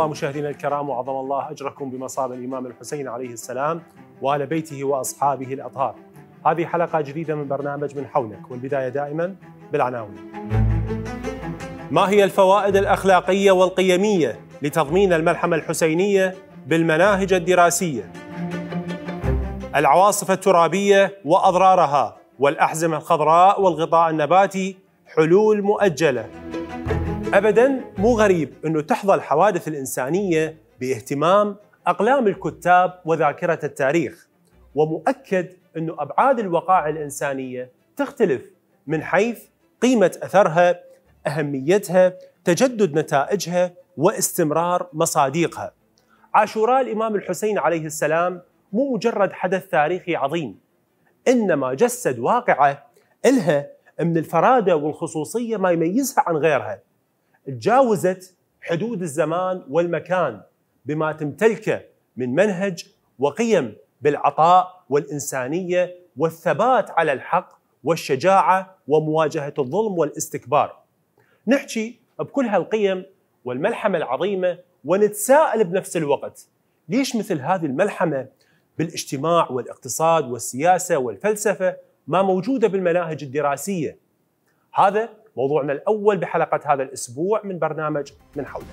الله مشاهدينا الكرام وعظم الله أجركم بمصاب الإمام الحسين عليه السلام وآل بيته وأصحابه الأطهار هذه حلقة جديدة من برنامج من حولك والبداية دائما بالعناوين ما هي الفوائد الأخلاقية والقيمية لتضمين الملحمة الحسينية بالمناهج الدراسية العواصف الترابية وأضرارها والأحزمة الخضراء والغطاء النباتي حلول مؤجله ابدا مو غريب انه تحظى الحوادث الانسانيه باهتمام اقلام الكتاب وذاكره التاريخ ومؤكد انه ابعاد الوقائع الانسانيه تختلف من حيث قيمه اثرها اهميتها تجدد نتائجها واستمرار مصادقها عاشوراء الامام الحسين عليه السلام مو مجرد حدث تاريخي عظيم انما جسد واقعه الها من الفراده والخصوصيه ما يميزها عن غيرها تجاوزت حدود الزمان والمكان بما تمتلكه من منهج وقيم بالعطاء والانسانيه والثبات على الحق والشجاعه ومواجهه الظلم والاستكبار. نحكي بكل هالقيم والملحمه العظيمه ونتساءل بنفس الوقت ليش مثل هذه الملحمه بالاجتماع والاقتصاد والسياسه والفلسفه ما موجوده بالمناهج الدراسيه؟ هذا موضوعنا الأول بحلقة هذا الأسبوع من برنامج من حولك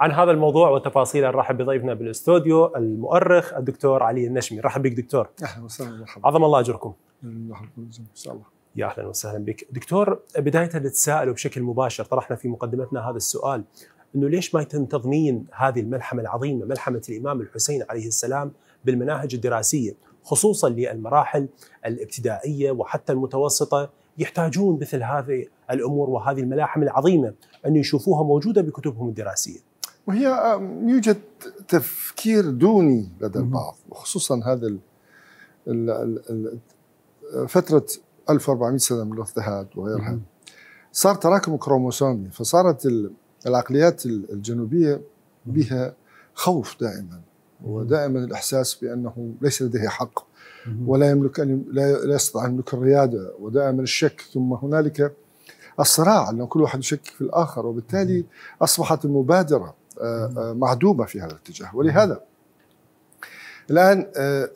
عن هذا الموضوع وتفاصيله نرحب بضيفنا بالاستوديو المؤرخ الدكتور علي النشمي رحب بك دكتور اهلا وسهلا مرحبا عظم الله اجركم ان شاء الله يا اهلا وسهلا بك دكتور بدايه نتساءل بشكل مباشر طرحنا في مقدمتنا هذا السؤال انه ليش ما تنتظمين هذه الملحمه العظيمه ملحمه الامام الحسين عليه السلام بالمناهج الدراسيه خصوصا للمراحل الابتدائيه وحتى المتوسطه يحتاجون مثل هذه الامور وهذه الملاحم العظيمه ان يشوفوها موجوده بكتبهم الدراسيه. وهي يوجد تفكير دوني لدى البعض وخصوصا هذا فتره 1400 سنه من الاضطهاد وغيرها صار تراكم كروموسومي فصارت العقليات الجنوبيه بها خوف دائما ودائما الاحساس بانه ليس لديه حق ولا يملك أن لا يستطيع ان يملك الرياده ودائما الشك ثم هنالك الصراع لأن كل واحد يشكك في الآخر وبالتالي أصبحت المبادرة آه، آه، معدومة في هذا الاتجاه ولهذا الآن آه،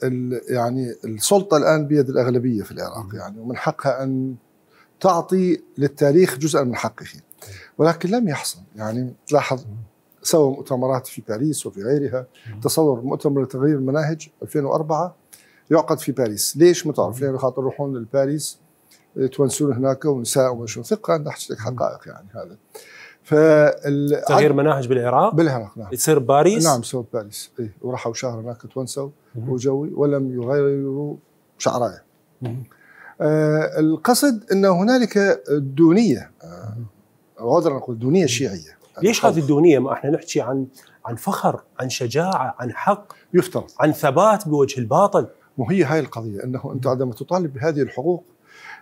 يعني السلطة الآن بيد الأغلبية في العراق يعني ومن حقها أن تعطي للتاريخ جزءا من حقه ولكن لم يحصل يعني تلاحظ سوى مؤتمرات في باريس وفي غيرها تصور مؤتمر لتغيير المناهج 2004 يعقد في باريس ليش ما تعرف لأنه خاطر يروحون لباريس يتونسون هناك ونساء ومشون ثقة نحكي لك حقائق يعني هذا فال... تغيير مناهج بالعراق؟ بالعراق نعم يصير باريس؟ نعم سووا باريس إيه وراحوا شهر هناك تونسوا وجوي ولم يغيروا شعرايه آه، القصد أن هنالك دونية آه، اقدر اقول دونية شيعية ليش هذه الدونية ما احنا نحكي عن عن فخر عن شجاعة عن حق يفترض عن ثبات بوجه الباطل وهي هاي القضية أنه أنت عندما تطالب بهذه الحقوق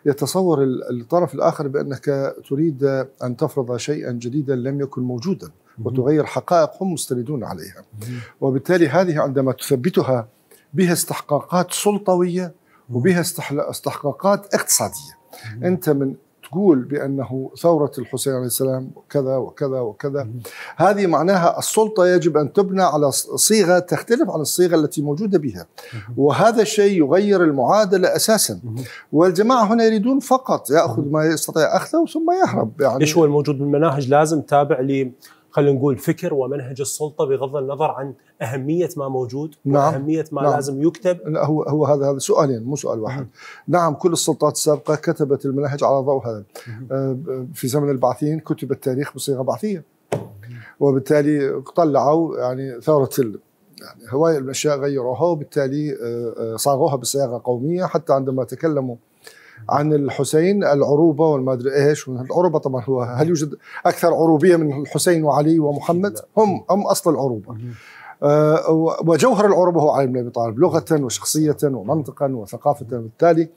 يتصور الطرف الآخر بأنك تريد أن تفرض شيئا جديدا لم يكن موجودا وتغير حقائق هم مستندون عليها وبالتالي هذه عندما تثبتها بها استحقاقات سلطوية وبها استحقاقات اقتصاديه انت من تقول بانه ثوره الحسين عليه السلام كذا وكذا وكذا هذه معناها السلطه يجب ان تبنى على صيغه تختلف عن الصيغه التي موجوده بها وهذا الشيء يغير المعادله اساسا والجماعه هنا يريدون فقط ياخذ ما يستطيع اخذه ثم يهرب يعني ايش هو الموجود بالمناهج لازم تابع ل خلينا نقول فكر ومنهج السلطه بغض النظر عن اهميه ما موجود نعم واهميه ما نعم لازم يكتب لا هو هو هذا هذا سؤالين مو سؤال واحد نعم كل السلطات السابقه كتبت المناهج على ضوء هذا آه، في زمن البعثيين كتب التاريخ بصيغه بعثيه وبالتالي طلعوا يعني ثوره يعني هواية الأشياء غيروها وبالتالي آه، آه، صاغوها بصياغة قومية حتى عندما تكلموا عن الحسين العروبه وما ادري ايش العروبه طبعا هو هل يوجد اكثر عروبيه من الحسين وعلي ومحمد؟ هم هم اصل العروبه. آه، وجوهر العروبه هو علي بن ابي طالب لغه وشخصيه ومنطقا وثقافه وبالتالي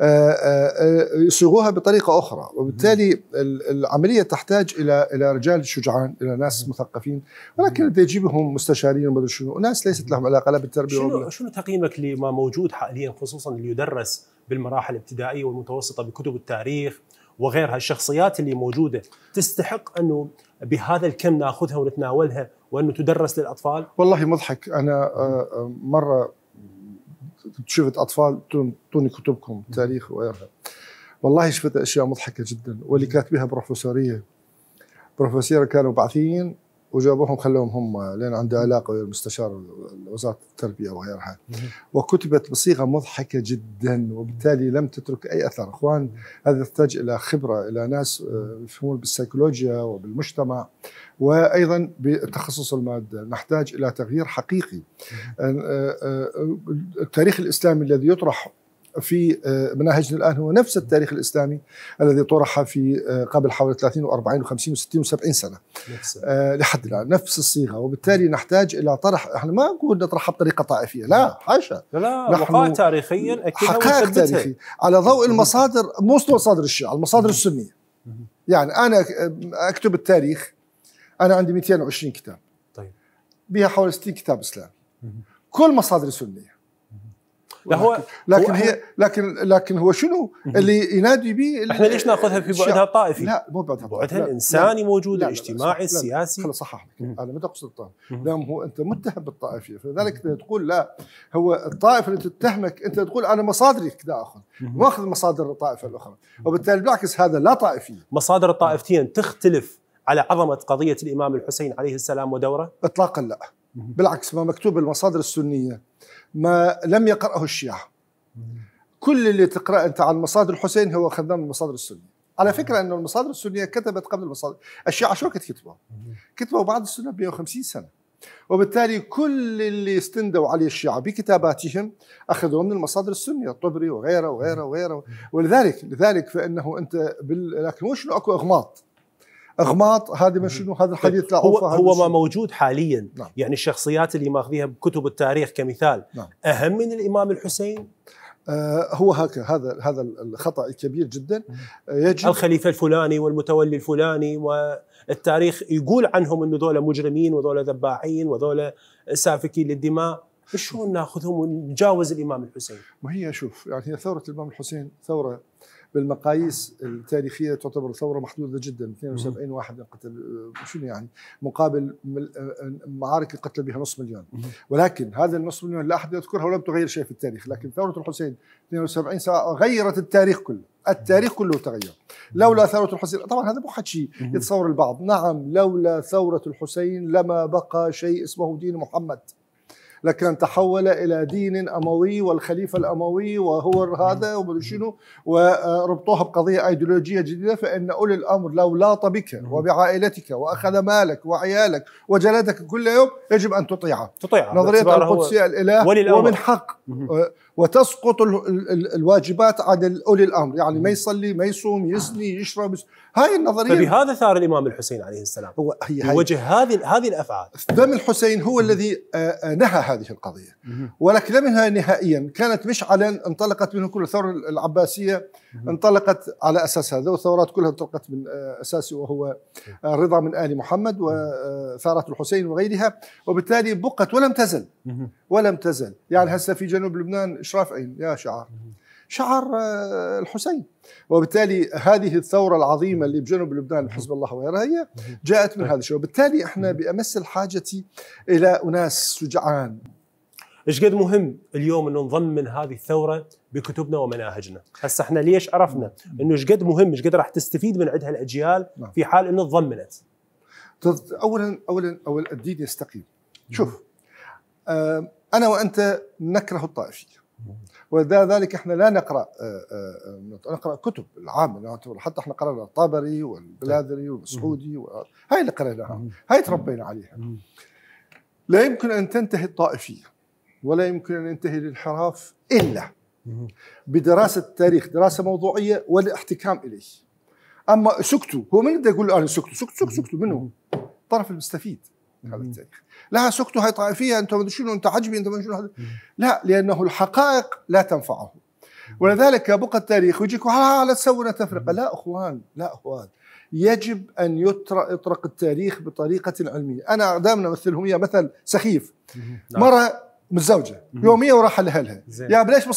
آه، آه، يصيغوها بطريقه اخرى وبالتالي العمليه تحتاج الى الى رجال شجعان الى ناس مثقفين ولكن يجيبهم مستشارين وما شنو ناس ليست لهم علاقه لا بالتربيه شنو شنو تقييمك لما موجود حاليا خصوصا اللي يدرس بالمراحل الابتدائيه والمتوسطه بكتب التاريخ وغيرها الشخصيات اللي موجوده تستحق انه بهذا الكم ناخذها ونتناولها وانه تدرس للاطفال؟ والله مضحك انا آه، آه، مره شفت اطفال توني كتبكم تاريخ وغيرها والله شفت اشياء مضحكه جدا واللي كاتبها بروفيسوريه بروفيسوره كانوا باعثين وجابوهم خلوهم هم لان عنده علاقه ويا المستشار وزاره التربيه وغيرها وكتبت بصيغه مضحكه جدا وبالتالي لم تترك اي اثر اخوان هذا يحتاج الى خبره الى ناس آه، يفهمون بالسيكولوجيا وبالمجتمع وايضا بتخصص الماده نحتاج الى تغيير حقيقي آه، آه، التاريخ الاسلامي الذي يطرح في آه، مناهجنا الآن هو نفس التاريخ الإسلامي الذي طرح في آه، قبل حوالي 30 و40 و50 و60 و70 سنة نفسه. آه، لحد الآن نفس الصيغة وبالتالي نحتاج إلى طرح احنا ما نقول نطرحها بطريقة طائفية لا نعم. حاشا لا لا تاريخيا أكيد حقائق تاريخية على ضوء نعم. المصادر مو مصادر الشيعة المصادر السنية يعني أنا أكتب التاريخ أنا عندي 220 كتاب طيب بها حوالي 60 كتاب إسلامي كل مصادر سنيه لا هو لكن هو هي لكن لكن هو شنو اللي ينادي به احنا ليش ناخذها في بعدها الطائفي؟ لا مو بعدها الطائفي بعدها الانساني موجود الاجتماعي السياسي خلص صحح لك انا ما اقصد الطائفي دام هو انت متهم بالطائفيه فلذلك تقول لا هو الطائفه اللي تتهمك انت تقول انا مصادري كذا اخذ واخذ مصادر الطائفه الاخرى وبالتالي بالعكس هذا لا طائفيه مصادر الطائفتين تختلف على عظمه قضيه الامام الحسين عليه السلام ودوره؟ اطلاقا لا بالعكس ما مكتوب المصادر السنيه ما لم يقرأه الشيعة كل اللي تقرأ أنت عن مصادر الحسين هو خدام المصادر السنية على فكرة أن المصادر السنية كتبت قبل المصادر الشيعة شو كانت كتبوا كتبوا بعد السنة 150 سنة وبالتالي كل اللي استندوا عليه الشيعة بكتاباتهم أخذوا من المصادر السنية الطبري وغيره وغيره وغيره ولذلك لذلك فإنه أنت بال... لكن وش أكو إغماط اغماط هذا من شنو هذا طيب، الحديث لا هو, هو ما موجود حاليا نعم. يعني الشخصيات اللي ماخذيها بكتب التاريخ كمثال نعم. اهم من الامام الحسين آه، هو هكذا هذا هذا الخطا الكبير جدا آه، يجب الخليفه الفلاني والمتولي الفلاني والتاريخ يقول عنهم انه ذولا مجرمين وذولا ذباحين وذولا سافكين للدماء شلون ناخذهم ونجاوز الامام الحسين؟ ما هي شوف يعني هي ثوره الامام الحسين ثوره بالمقاييس التاريخيه تعتبر ثوره محدوده جدا 72 واحد قتل شنو يعني مقابل معارك قتل بها نص مليون ولكن هذا النص مليون لا احد يذكرها ولم تغير شيء في التاريخ لكن ثوره الحسين 72 غيرت التاريخ كله التاريخ كله تغير لولا ثورة الحسين طبعا هذا مو حكي يتصور البعض نعم لولا ثورة الحسين لما بقى شيء اسمه دين محمد لكن تحول إلى دين أموي والخليفة الأموي وهو هذا ومدري شنو وربطوها بقضية أيديولوجية جديدة فإن أولي الأمر لو لاط بك وبعائلتك وأخذ مالك وعيالك وجلدك كل يوم يجب أن تطيعه تطيعه نظرية القدس الإله ومن حق أه، وتسقط الواجبات عن أولي الأمر يعني ما يصلي ما يصوم يزني يشرب هاي النظريه فبهذا ثار الامام الحسين عليه السلام هو هي هي وجه هذه هذه الافعال دم الحسين هو الذي آه، آه، نهى هذه القضيه ولكن ينهى نهائيا كانت مش انطلقت منه كل الثوره العباسيه انطلقت على اساس هذا والثورات كلها انطلقت من آه، اساسه وهو الرضا من ال محمد وثاره الحسين وغيرها وبالتالي بقت ولم تزل ولم تزل يعني هسه في جنوب لبنان اشراف عين يا شعار شعار آه، الحسين وبالتالي هذه الثورة العظيمة اللي بجنوب لبنان حزب الله وغيرها هي جاءت من هذا الشيء وبالتالي احنا بأمس الحاجة إلى أناس شجعان ايش قد مهم اليوم انه نضمن هذه الثوره بكتبنا ومناهجنا، هسه احنا ليش عرفنا انه ايش قد مهم ايش قد راح تستفيد من عندها الاجيال نعم. في حال انه تضمنت. اولا اولا اولا الدين يستقيم. شوف آه، انا وانت نكره الطائفيه. ولذلك احنا لا نقرا آه، آه، آه، نقرا كتب العامة حتى احنا قرانا الطابري والبلاذري طيب. والمسعودي هاي اللي قريناها هاي تربينا عليها لا يمكن ان تنتهي الطائفيه ولا يمكن ان ينتهي الانحراف الا بدراسه التاريخ دراسه موضوعيه والاحتكام اليه اما سكتوا هو من يقدر يقول انا سكتوا سكتوا سكتوا سكتوا منه الطرف المستفيد هذا التاريخ لها طائفيه انت ما شنو انت عجبي انت ما شنو لا لانه الحقائق لا تنفعه ولذلك يبقى التاريخ ويجيك لا تسوون تفرقه لا اخوان لا اخوان يجب ان يطرق التاريخ بطريقه علميه، انا دائما امثلهم اياه مثل سخيف مره نعم. متزوجه يوميه وراح لأهلها يا ليش ما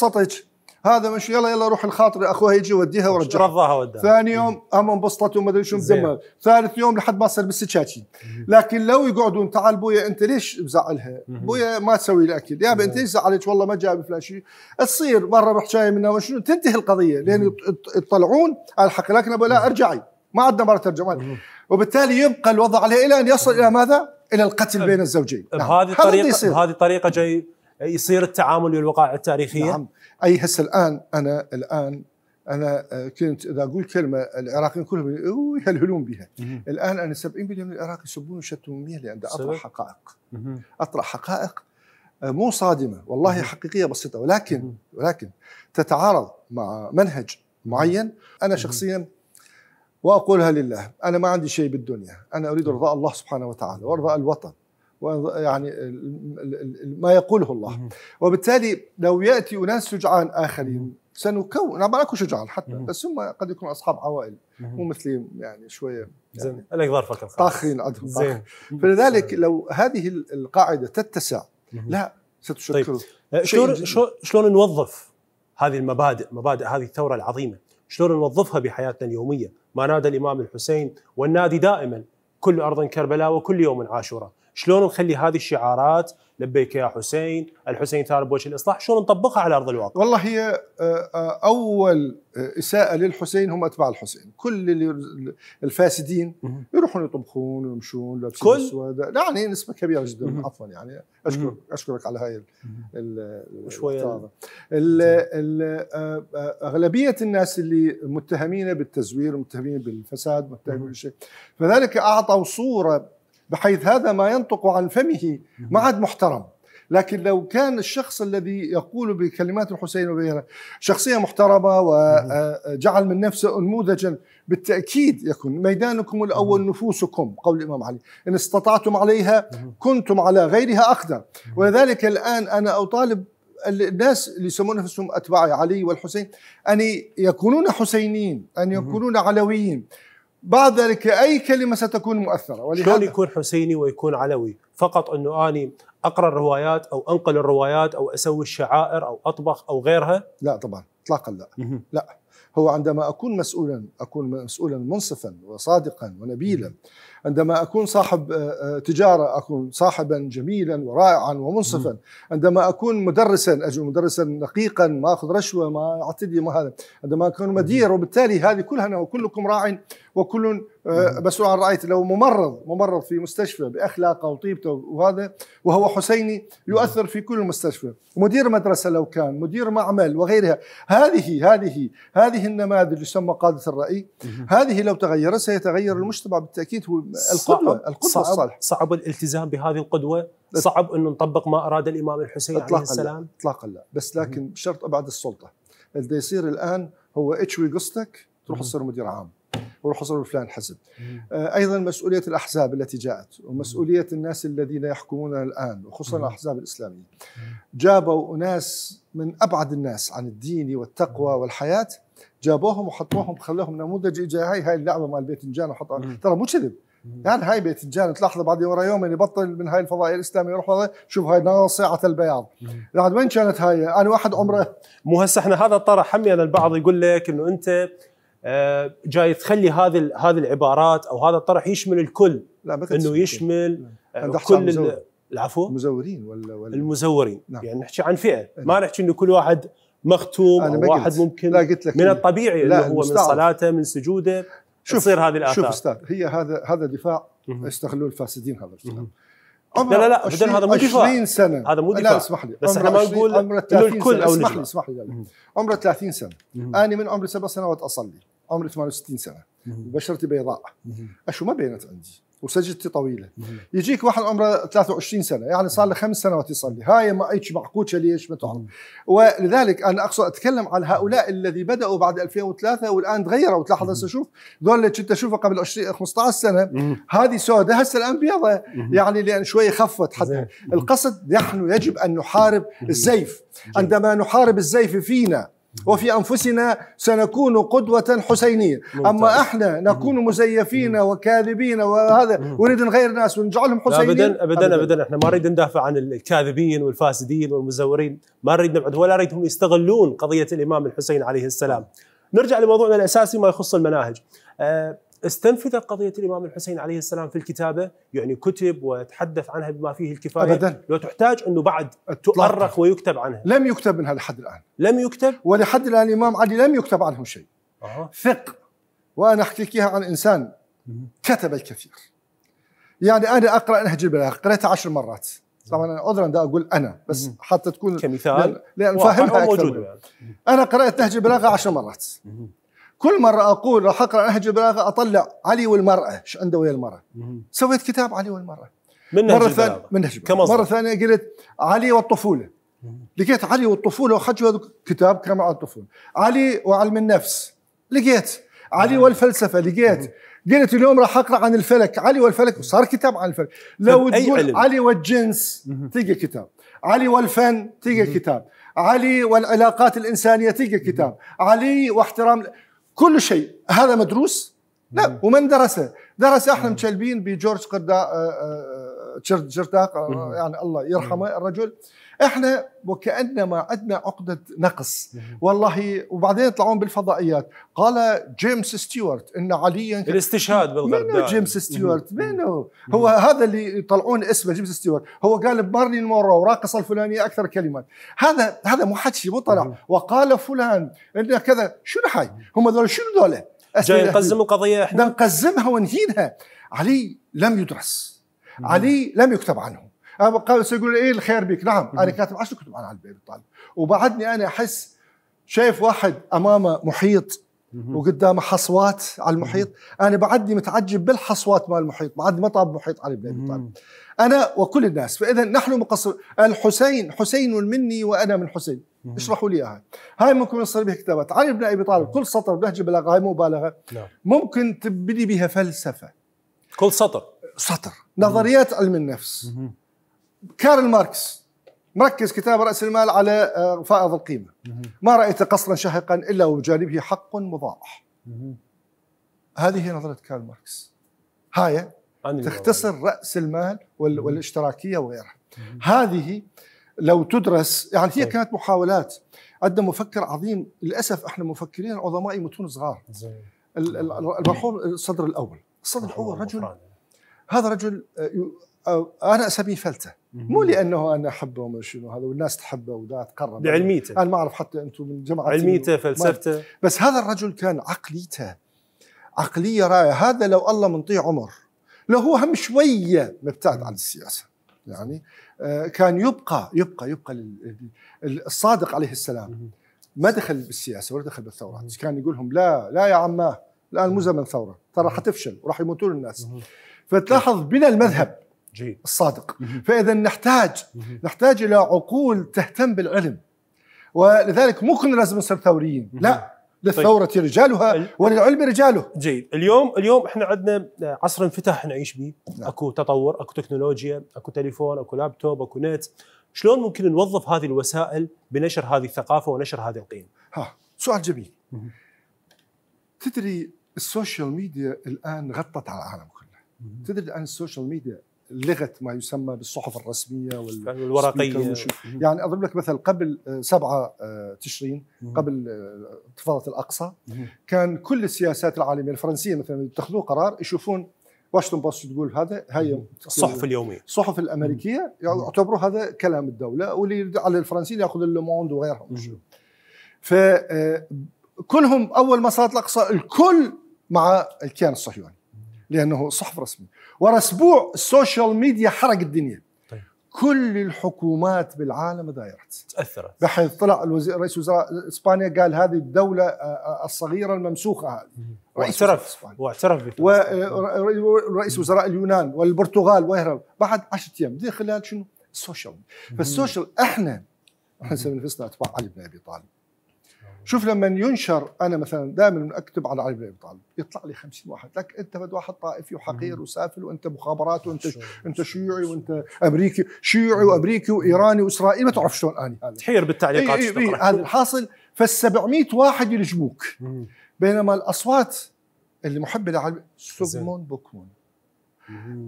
هذا مش يلا يلا روح الخاطر اخوها يجي يوديها ورجع رضاها وداها ثاني يوم هم انبسطت وما ادري شو مدمر ثالث يوم لحد ما صار بالسكاكين لكن لو يقعدون تعال بويا انت ليش مزعلها؟ بويا ما تسوي الاكل يا انت ليش زعلت والله ما جايب شيء تصير مره شاي منها وشنو تنتهي القضيه لان يطلعون على الحق لكن لا ارجعي ما عندنا مره ترجمه وبالتالي يبقى الوضع عليه الى ان يصل الى ماذا؟ الى القتل بين الزوجين نعم. بهذه الطريقه بهذه الطريقه جاي يصير التعامل والوقائع التاريخيه؟ نعم اي هسه الان انا الان انا كنت اذا اقول كلمه العراقيين كلهم يهلهلون بها الان انا 70% من العراق يسبون ويشتمون بها لان اطرح حقائق اطرح حقائق آه، مو صادمه والله حقيقيه بسيطه ولكن ولكن تتعارض مع منهج معين انا شخصيا واقولها لله انا ما عندي شيء بالدنيا انا اريد رضاء الله سبحانه وتعالى وارضاء الوطن يعني ما يقوله الله وبالتالي لو ياتي اناس شجعان اخرين سنكون نعم، ما نكون شجعان حتى بس هم قد يكونوا اصحاب عوائل مو مثلي يعني شويه يعني زين يعني ظرفك طاخين عندهم زين فلذلك لو هذه القاعده تتسع لا ستشكر طيب. أه، شلون شلون نوظف هذه المبادئ مبادئ هذه الثوره العظيمه شلون نوظفها بحياتنا اليوميه ما نادى الامام الحسين والنادي دائما كل ارض كربلاء وكل يوم عاشوراء شلون نخلي هذه الشعارات لبيك يا حسين الحسين ثار بوجه الاصلاح شلون نطبقها على ارض الواقع والله هي آه، آه، اول اساءه للحسين هم اتباع الحسين كل الفاسدين يروحون يطبخون ويمشون لابسين كل اسود يعني نسبه كبيره جدا عفوا يعني اشكر اشكرك على هاي شويه آه، اغلبيه الناس اللي متهمين بالتزوير متهمين بالفساد متهمين بالشيء فذلك اعطوا صوره بحيث هذا ما ينطق عن فمه ما عاد محترم لكن لو كان الشخص الذي يقول بكلمات الحسين وغيره شخصيه محترمه وجعل آه، من نفسه انموذجا بالتاكيد يكون ميدانكم الاول نفوسكم قول الامام علي ان استطعتم عليها كنتم على غيرها اقدر ولذلك الان انا اطالب الناس اللي يسمون نفسهم اتباع علي والحسين ان يكونون حسينيين ان يكونون علويين بعد ذلك اي كلمه ستكون مؤثره ولهذا شلون يكون حسيني ويكون علوي فقط انه اني اقرا الروايات او انقل الروايات او اسوي الشعائر او اطبخ او غيرها لا طبعا اطلاقا لا لا هو عندما اكون مسؤولا اكون مسؤولا منصفا وصادقا ونبيلا عندما أكون صاحب آه، آه، تجارة أكون صاحبا جميلا ورائعا ومنصفا عندما أكون مدرسا أجد مدرسا دقيقا ما أخذ رشوة ما أعتدي ما هذا عندما أكون مدير وبالتالي هذه كلها وكلكم راع وكل آه، مسؤول عن رعايته لو ممرض ممرض في مستشفى بأخلاقه وطيبته وهذا وهو حسيني يؤثر في كل المستشفى مدير مدرسة لو كان مدير معمل وغيرها هذه هذه هذه النماذج يسمى قادة الرأي هذه لو تغيرت سيتغير المجتمع بالتأكيد هو القدوه صعب صعب, الصالحه صعب الالتزام بهذه القدوه صعب انه نطبق ما اراد الامام الحسين عليه السلام لا. اطلاقا لا بس لكن بشرط ابعد السلطه اللي يصير الان هو اتشوي قصتك تروح تصير مدير عام وروح اصير فلان حزب آه، ايضا مسؤوليه الاحزاب التي جاءت ومسؤوليه الناس الذين يحكمون الان وخصوصا الاحزاب الاسلاميه جابوا اناس من ابعد الناس عن الدين والتقوى والحياه جابوهم وحطوهم خلوهم نموذج اجاي هاي اللعبه مال باذنجان وحطها ترى مو كذب يعني هاي الجان تلاحظ بعد ورا يوم اللي بطل من هاي الفضائيه الاسلاميه يروح فضائية شوف هاي ناصعة البياض بعد وين كانت هاي انا واحد عمره مو هسه احنا هذا الطرح هم انا البعض يقول لك انه انت آه، جاي تخلي هذه هذه العبارات او هذا الطرح يشمل الكل لا انه يشمل لا. نعم. آه، كل العفو المزورين ولا, ولا المزورين نعم. يعني نحكي عن فئه نعم. ما نحكي انه كل واحد مختوم واحد ممكن لا قلت لك من الطبيعي لا اللي هو من صلاته من سجوده شوف تصير هذه الاثار شوف استاذ هي هذا هذا دفاع استغلوه الفاسدين هذا الكلام لا لا لا بدل هذا مو دفاع 20 سنه هذا مو دفاع لا اسمح لي بس احنا ما نقول انه الكل او اسمح لي اسمح لي عمره 30 سنه انا من عمري سبع سنوات اصلي عمري 68 سنه بشرتي بيضاء اشو ما بينت عندي وسجلتي طويله يجيك واحد عمره 23 سنه يعني صار له خمس سنوات يصلي هاي ما هيك معقوشه ليش ما تعرف ولذلك انا اقصد اتكلم عن هؤلاء الذي بداوا بعد 2003 والان تغيروا تلاحظ هسه شوف ذول اللي كنت اشوفه قبل 20 15 سنه هذه سوداء هسه الان بيضاء يعني لان شوي خفت حتى القصد نحن يجب ان نحارب الزيف عندما نحارب الزيف فينا وفي انفسنا سنكون قدوه حسينيه اما احنا نكون مزيفين وكاذبين وهذا ونريد نغير ناس ونجعلهم حسينيين ابدا ابدا ابدا احنا ما نريد ندافع عن الكاذبين والفاسدين والمزورين ما نريد نبعد ولا نريدهم يستغلون قضيه الامام الحسين عليه السلام نرجع لموضوعنا الاساسي ما يخص المناهج آه، استنفذ قضية الإمام الحسين عليه السلام في الكتابة يعني كتب وتحدث عنها بما فيه الكفاية أبدا لو تحتاج أنه بعد تؤرخ ويكتب عنها لم يكتب منها لحد الآن لم يكتب ولحد الآن الإمام علي لم يكتب عنه شيء أه. ثق وأنا أحكيك عن إنسان كتب الكثير يعني أنا أقرأ نهج البلاغة قريتها عشر مرات طبعا انا عذرا دا اقول انا بس حتى تكون كمثال لان, لأن فاهمها اكثر يعني. انا قرات نهج البلاغه عشر مرات كل مرة أقول راح أقرأ نهج البلاغة أطلع علي والمرأة إيش عنده ويا المرأة سويت كتاب علي والمرأة من نهج مرة ثانية من نهج مرة ثانية قلت علي والطفولة لقيت علي والطفولة وحجوا كتاب كما على الطفولة علي وعلم النفس لقيت علي والفلسفة لقيت قلت اليوم راح اقرا عن الفلك علي والفلك وصار كتاب عن الفلك طيب، لو تقول علم. علي والجنس تلقى كتاب علي والفن تلقى كتاب علي والعلاقات الانسانيه تلقى كتاب علي واحترام كل شيء هذا مدروس لا ومن درسه درس احنا متشلبين بجورج قردا آه، آه، جرتاق آه، يعني الله يرحمه الرجل احنا وكانما عندنا عقده نقص والله وبعدين يطلعون بالفضائيات قال جيمس ستيوارت ان عليا الاستشهاد بالغرب منو جيمس ستيوارت منو هو هذا اللي يطلعون اسمه جيمس ستيوارت هو قال بمارلين مورو وراقص الفلانيه اكثر كلمات هذا هذا مو حكي مو طلع وقال فلان ان كذا شنو هاي هم ذول شنو ذولا جاي نقزم القضيه احنا نقزمها ونهينها علي لم يدرس مم. علي لم يكتب عنه قال سيقول ايه الخير بك نعم مم. انا كاتب عشر كتب عن علي بن ابي طالب وبعدني انا احس شايف واحد امامه محيط وقدامه حصوات على المحيط انا بعدني متعجب بالحصوات مال المحيط بعدني ما طاب محيط علي بن ابي طالب انا وكل الناس فاذا نحن مقصر الحسين حسين مني وانا من حسين اشرحوا لي اياها هاي ممكن نصير بها كتابات علي بن ابي طالب كل سطر بلهجه بلاغه هاي مبالغه نعم. ممكن تبني بها فلسفه كل سطر سطر نظريات علم النفس كارل ماركس مركز كتاب رأس المال على آه، فائض القيمة ما رأيت قصرا شهقا إلا وجانبه حق مضاعف هذه هي نظرة كارل ماركس هاي تختصر رأس المال والاشتراكية وغيرها هذه لو تدرس يعني هي كانت محاولات عندنا مفكر عظيم للأسف احنا مفكرين عظماء يموتون صغار المرحوم الصدر الأول الصدر الأول رجل هذا رجل آه، آه، انا اسميه فلته مو لانه انا احبه وما شنو هذا والناس تحبه وذا تقرب لعلميته انا ما اعرف حتى انتم من جماعه علميته فلسفته بس هذا الرجل كان عقليته عقليه رائعه هذا لو الله منطيه عمر لو هو هم شويه مبتعد عن السياسه يعني آه، كان يبقى يبقى يبقى الصادق عليه السلام ما دخل بالسياسه ولا دخل بالثورات كان يقول لهم لا لا يا عماه الان مو زمن ثوره ترى حتفشل وراح يموتون الناس فتلاحظ نعم. بنا المذهب الصادق فإذا نحتاج نحتاج إلى عقول تهتم بالعلم ولذلك مو كنا لازم نصير ثوريين لا طيب. للثورة طيب. رجالها وللعلم رجاله جيد اليوم اليوم احنا عندنا عصر انفتاح نعيش به نعم. اكو تطور اكو تكنولوجيا اكو تليفون اكو لابتوب اكو نت شلون ممكن نوظف هذه الوسائل بنشر هذه الثقافة ونشر هذه القيم ها سؤال جميل تدري السوشيال ميديا الآن غطت على العالم كله تدري الان السوشيال ميديا لغت ما يسمى بالصحف الرسميه والورقيه يعني اضرب لك مثل قبل 7 آه، آه، تشرين قبل انتفاضه آه، الاقصى كان كل السياسات العالميه الفرنسيه مثلا يتخذوا قرار يشوفون واشنطن بوست تقول هذا هي الصحف اليوميه الصحف الامريكيه يعتبروا هذا كلام الدوله واللي على الفرنسيين ياخذ اللوموند وغيرهم ف كلهم اول ما صارت الاقصى الكل مع الكيان الصهيوني لانه صحف رسمي ورا اسبوع السوشيال ميديا حرق الدنيا طيب. كل الحكومات بالعالم دايرت تاثرت بحيث طلع الوزير رئيس وزراء اسبانيا قال هذه الدوله آه، آه، الصغيره الممسوخه هذه واعترف واعترف ورئيس آه، وزراء اليونان والبرتغال وهرب بعد 10 ايام خلال شنو؟ السوشيال فالسوشيال احنا احنا نسمي نفسنا اتباع علي بن ابي طالب شوف لما ينشر انا مثلا دائما اكتب على علي بن ابي طالب يطلع لي 50 واحد لك انت بد واحد طائفي وحقير وسافل وانت مخابرات وانت انت شيوعي وانت امريكي شيوعي وامريكي وايراني واسرائيلي ما تعرف شلون اني هذا تحير بالتعليقات إيه إيه, إيه، هذا الحاصل فال 700 واحد يلجموك بينما الاصوات اللي محبه لعلي سمون بكمون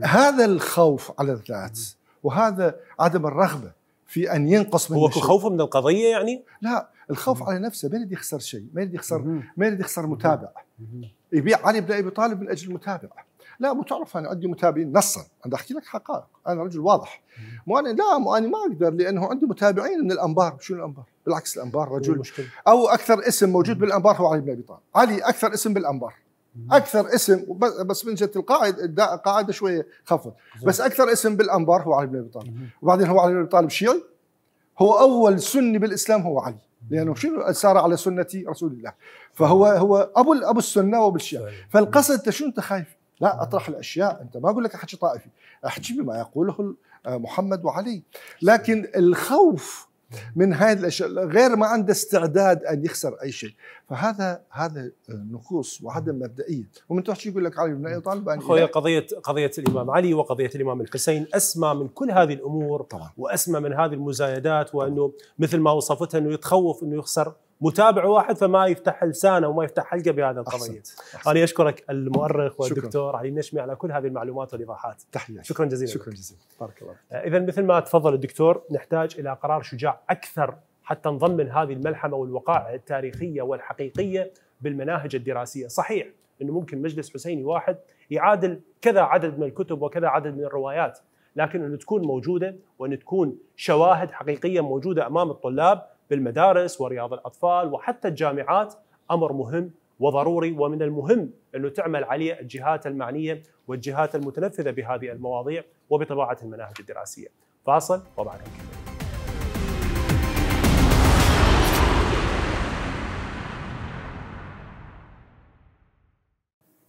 هذا الخوف على الذات وهذا عدم الرغبه في ان ينقص من هو خوفه من القضيه يعني؟ لا الخوف مم. على نفسه ما يريد يخسر شيء ما يريد يخسر ما يريد يخسر متابع مم. يبيع علي بن ابي طالب من اجل المتابع لا مو تعرف انا عندي متابعين نصا انا احكي لك حقائق انا رجل واضح مو انا لا مو انا ما اقدر لانه عندي متابعين من الانبار شو الانبار بالعكس الانبار رجل او اكثر اسم موجود بالانبار هو علي بن ابي طالب علي اكثر اسم بالانبار اكثر اسم بس من جهه القاعده القاعده شويه خفت بس اكثر اسم بالانبار هو علي بن ابي طالب وبعدين هو علي بن ابي طالب شيعي هو اول سني بالاسلام هو علي لانه شنو سار على سنه رسول الله فهو هو ابو ابو السنه وابو الشيعه طيب. فالقصد انت شنو انت خايف؟ لا اطرح الاشياء انت ما اقول لك احكي طائفي احكي بما يقوله آه، محمد وعلي لكن الخوف من هذه الاشياء غير ما عنده استعداد ان يخسر اي شيء فهذا هذا نقوص وعدم مبدئيه ومن تحكي يقول لك علي بن ابي طالب يعني اخوي قضيه قضيه الامام علي وقضيه الامام الحسين اسمى من كل هذه الامور طبعا واسمى من هذه المزايدات وانه مثل ما وصفتها انه يتخوف انه يخسر متابع واحد فما يفتح لسانه وما يفتح حلقه بهذه القضيه. أحسنت. أحسنت. انا اشكرك المؤرخ والدكتور علي النشمي على كل هذه المعلومات والايضاحات. شكرا جزيلا. شكرا جزيلا بارك الله اذا مثل ما تفضل الدكتور نحتاج الى قرار شجاع اكثر حتى نضمن هذه الملحمه والوقائع التاريخيه والحقيقيه بالمناهج الدراسيه، صحيح انه ممكن مجلس حسيني واحد يعادل كذا عدد من الكتب وكذا عدد من الروايات، لكن انه تكون موجوده وان تكون شواهد حقيقيه موجوده امام الطلاب بالمدارس ورياض الاطفال وحتى الجامعات امر مهم وضروري ومن المهم انه تعمل عليه الجهات المعنيه والجهات المتنفذه بهذه المواضيع وبطباعه المناهج الدراسيه. فاصل وبعد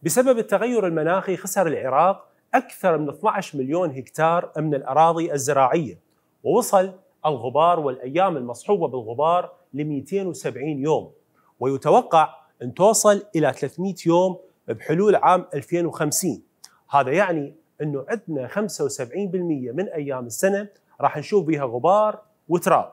بسبب التغير المناخي خسر العراق اكثر من 12 مليون هكتار من الاراضي الزراعيه ووصل الغبار والأيام المصحوبة بالغبار ل 270 يوم ويتوقع أن توصل إلى 300 يوم بحلول عام 2050 هذا يعني أنه عندنا 75% من أيام السنة راح نشوف بها غبار وتراب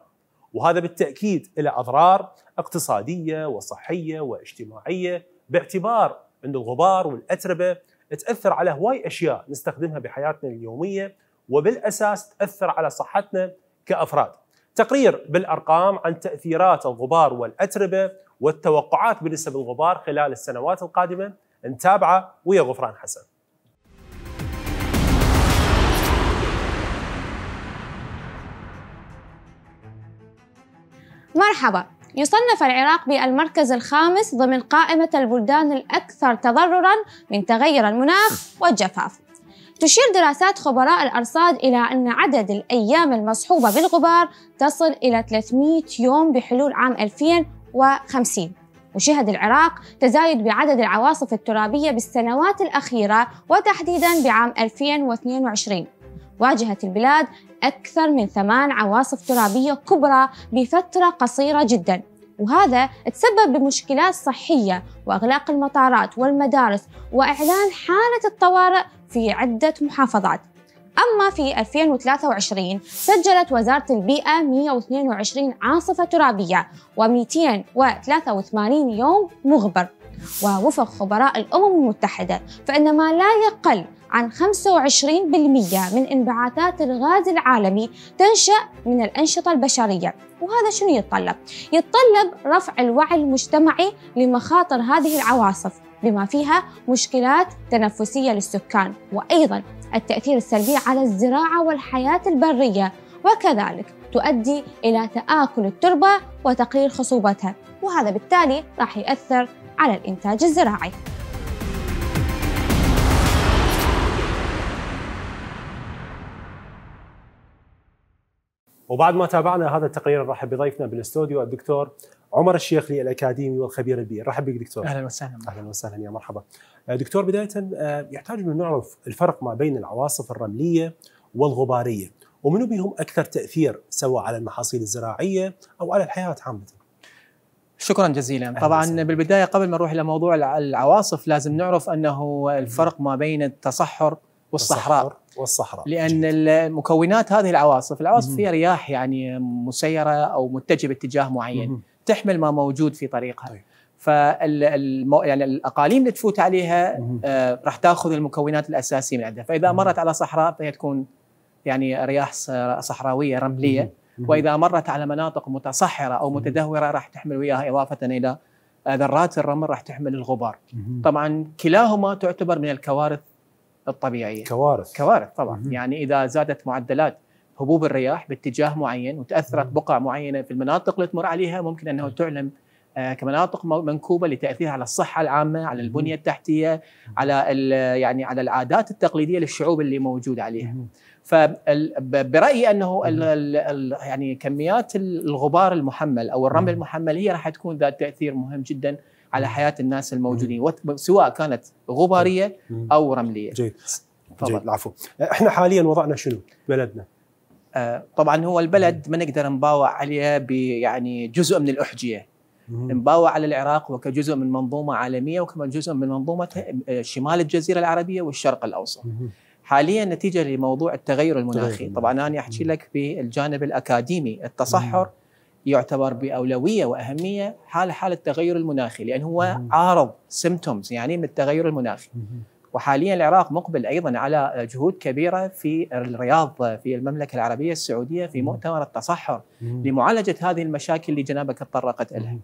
وهذا بالتأكيد إلى أضرار اقتصادية وصحية واجتماعية باعتبار أن الغبار والأتربة تأثر على هواي أشياء نستخدمها بحياتنا اليومية وبالأساس تأثر على صحتنا كأفراد تقرير بالأرقام عن تأثيرات الغبار والأتربة والتوقعات بنسب الغبار خلال السنوات القادمة نتابعه ويا غفران حسن مرحبا يصنف العراق بالمركز الخامس ضمن قائمة البلدان الأكثر تضررا من تغير المناخ والجفاف تشير دراسات خبراء الأرصاد إلى أن عدد الأيام المصحوبة بالغبار تصل إلى 300 يوم بحلول عام 2050 وشهد العراق تزايد بعدد العواصف الترابية بالسنوات الأخيرة وتحديداً بعام 2022 واجهت البلاد أكثر من ثمان عواصف ترابية كبرى بفترة قصيرة جداً وهذا تسبب بمشكلات صحية وإغلاق المطارات والمدارس وإعلان حالة الطوارئ في عدة محافظات أما في 2023 سجلت وزارة البيئة 122 عاصفة ترابية و283 يوم مغبر ووفق خبراء الأمم المتحدة فإن ما لا يقل عن 25% من انبعاثات الغاز العالمي تنشأ من الأنشطة البشرية وهذا شنو يتطلب؟ يتطلب رفع الوعي المجتمعي لمخاطر هذه العواصف بما فيها مشكلات تنفسية للسكان وأيضا التأثير السلبي على الزراعة والحياة البرية وكذلك تؤدي إلى تآكل التربة وتقليل خصوبتها وهذا بالتالي راح يأثر على الإنتاج الزراعي وبعد ما تابعنا هذا التقرير نرحب بضيفنا بالاستوديو الدكتور عمر الشيخلي الأكاديمي والخبير البيئي رحب بك دكتور أهلا وسهلا أهلا وسهلا يا مرحبا آه، دكتور بداية آه، يحتاج أن نعرف الفرق ما بين العواصف الرملية والغبارية ومنو بهم أكثر تأثير سواء على المحاصيل الزراعية أو على الحياة عامة شكرا جزيلا طبعا سهل. بالبدايه قبل ما نروح الى موضوع العواصف لازم نعرف انه الفرق ما بين التصحر والصحراء التصحر والصحراء لان المكونات هذه العواصف العواصف فيها رياح يعني مسيره او متجهه باتجاه معين تحمل ما موجود في طريقها طيب. فالمو... يعني الاقاليم اللي تفوت عليها آه راح تاخذ المكونات الاساسيه من عندها، فاذا مم. مرت على صحراء فهي تكون يعني رياح صحراويه رمليه، مم. واذا مرت على مناطق متصحره او متدهوره راح تحمل وياها اضافه الى آه، ذرات الرمل راح تحمل الغبار. مم. طبعا كلاهما تعتبر من الكوارث الطبيعيه. كوارث كوارث طبعا، يعني اذا زادت معدلات هبوب الرياح باتجاه معين وتاثرت بقع معينه في المناطق اللي تمر عليها ممكن انه تعلم آه، كمناطق منكوبه لتاثيرها على الصحه العامه، على البنيه التحتيه، على يعني على العادات التقليديه للشعوب اللي موجوده عليها. فبرايي انه الـ الـ يعني كميات الغبار المحمل او الرمل المحمل هي راح تكون ذات تاثير مهم جدا على حياه الناس الموجودين سواء كانت غباريه او رمليه. جيد. جيد العفو. احنا حاليا وضعنا شنو؟ بلدنا؟ آه، طبعا هو البلد ما نقدر نباوع عليها بيعني جزء من الاحجيه نباوع على العراق وكجزء من منظومه عالميه وكمان جزء من منظومه شمال الجزيره العربيه والشرق الاوسط حاليا نتيجه لموضوع التغير المناخي طبعا انا احكي لك بالجانب الاكاديمي التصحر يعتبر باولويه واهميه حال حال التغير المناخي لان هو عارض سيمتومز يعني من التغير المناخي وحاليا العراق مقبل ايضا على جهود كبيره في الرياض في المملكه العربيه السعوديه في مؤتمر التصحر لمعالجه هذه المشاكل اللي جنابك تطرقت لها.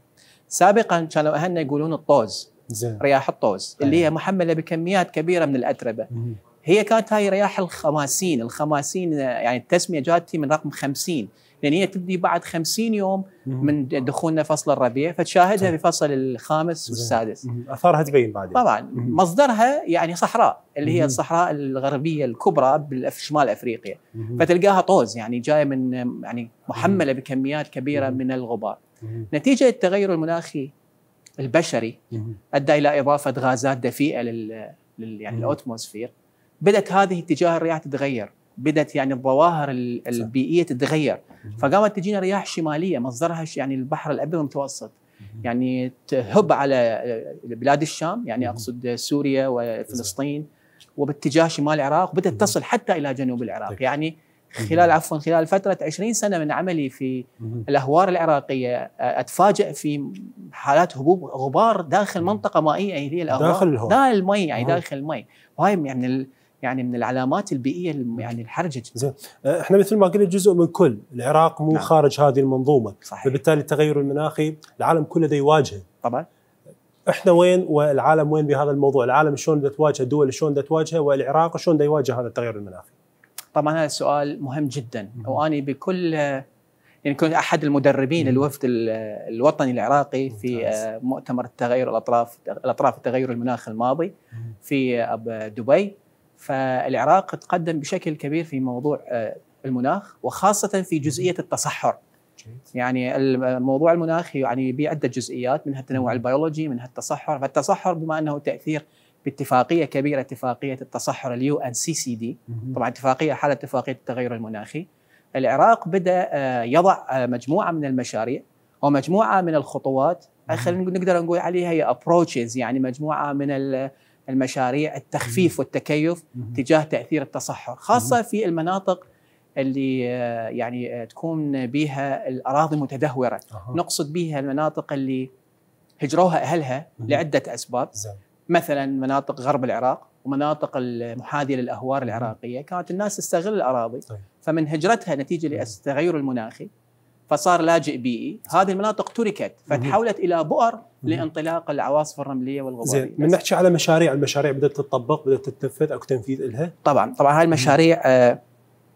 سابقا كانوا اهلنا يقولون الطوز رياح الطوز اللي أيوه. هي محمله بكميات كبيره من الاتربه. هي كانت هاي رياح الخماسين، الخماسين يعني التسميه جاتي من رقم 50 لان يعني هي تبدي بعد 50 يوم من دخولنا فصل الربيع فتشاهدها في فصل الخامس والسادس اثارها تبين بعدين طبعا مصدرها يعني صحراء اللي هي الصحراء الغربيه الكبرى بشمال افريقيا فتلقاها طوز يعني جايه من يعني محمله بكميات كبيره من الغبار نتيجه التغير المناخي البشري ادى الى اضافه غازات دفيئه لل يعني الاتموسفير بدات هذه اتجاه الرياح تتغير بدات يعني الظواهر البيئيه تتغير فقامت تجينا رياح شماليه مصدرها يعني البحر الابيض المتوسط يعني تهب على بلاد الشام يعني اقصد سوريا وفلسطين وباتجاه شمال العراق بدات تصل حتى الى جنوب العراق طيب. يعني خلال عفوا خلال فتره 20 سنه من عملي في الاهوار العراقيه اتفاجئ في حالات هبوب غبار داخل منطقه مائيه يعني هي الاهوار داخل داخل المي يعني داخل المي وهاي يعني يعني من العلامات البيئيه يعني الحرجه جدا. زين آه، احنا مثل ما قلنا جزء من كل العراق مو نعم. خارج هذه المنظومه صحيح. فبالتالي التغير المناخي العالم كله يواجهه طبعا احنا وين والعالم وين بهذا الموضوع العالم شلون تواجه الدول شلون تواجهه والعراق شلون يواجه هذا التغير المناخي طبعا هذا السؤال مهم جدا واني بكل يعني كنت احد المدربين الوفد الوطني العراقي في آه، مؤتمر التغير الاطراف الاطراف التغير المناخي الماضي في آه، دبي فالعراق تقدم بشكل كبير في موضوع آه، المناخ وخاصة في جزئية التصحر يعني موضوع المناخ يعني بعدة جزئيات منها التنوع البيولوجي منها التصحر فالتصحر بما أنه تأثير باتفاقيه كبيره اتفاقيه التصحر اليو ان سي سي دي طبعا اتفاقيه حالة اتفاقيه التغير المناخي العراق بدا آه، يضع آه، مجموعه من المشاريع ومجموعه من الخطوات خلينا نقدر نقول عليها هي ابروتشز يعني مجموعه من المشاريع التخفيف والتكيف تجاه تاثير التصحر خاصه في المناطق اللي آه، يعني آه، تكون بها الاراضي متدهوره نقصد بها المناطق اللي هجروها اهلها لعده اسباب مثلا مناطق غرب العراق ومناطق المحاذيه للاهوار العراقيه كانت الناس تستغل الاراضي طيب. فمن هجرتها نتيجه للتغير المناخي فصار لاجئ بيئي هذه المناطق تركت فتحولت الى بؤر لانطلاق العواصف الرمليه والغبار زين من نحكي على مشاريع المشاريع بدات تطبق بدات تتنفذ او تنفيذ لها طبعا طبعا هاي المشاريع آه،